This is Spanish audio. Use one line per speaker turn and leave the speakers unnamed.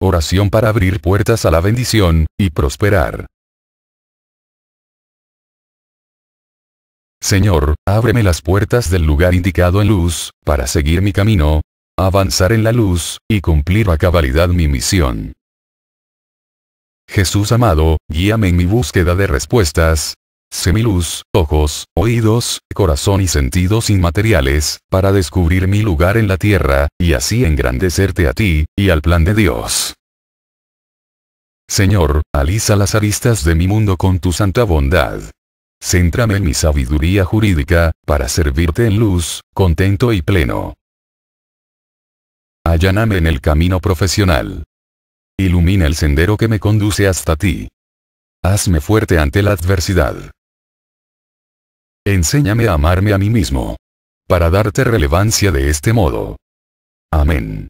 Oración para abrir puertas a la bendición, y prosperar. Señor, ábreme las
puertas del lugar indicado en luz, para seguir mi camino, avanzar en la luz, y cumplir a cabalidad mi misión. Jesús amado, guíame en mi búsqueda de respuestas, semiluz, ojos, oídos, corazón y sentidos inmateriales, para descubrir mi lugar en la tierra, y así engrandecerte a ti, y al plan de Dios. Señor, alisa las aristas de mi mundo con tu santa bondad. Céntrame en mi sabiduría jurídica, para servirte en luz, contento y pleno. Alláname en el camino profesional. Ilumina el sendero que me conduce hasta ti. Hazme fuerte ante la adversidad. Enséñame a amarme a mí mismo. Para darte relevancia de este modo. Amén.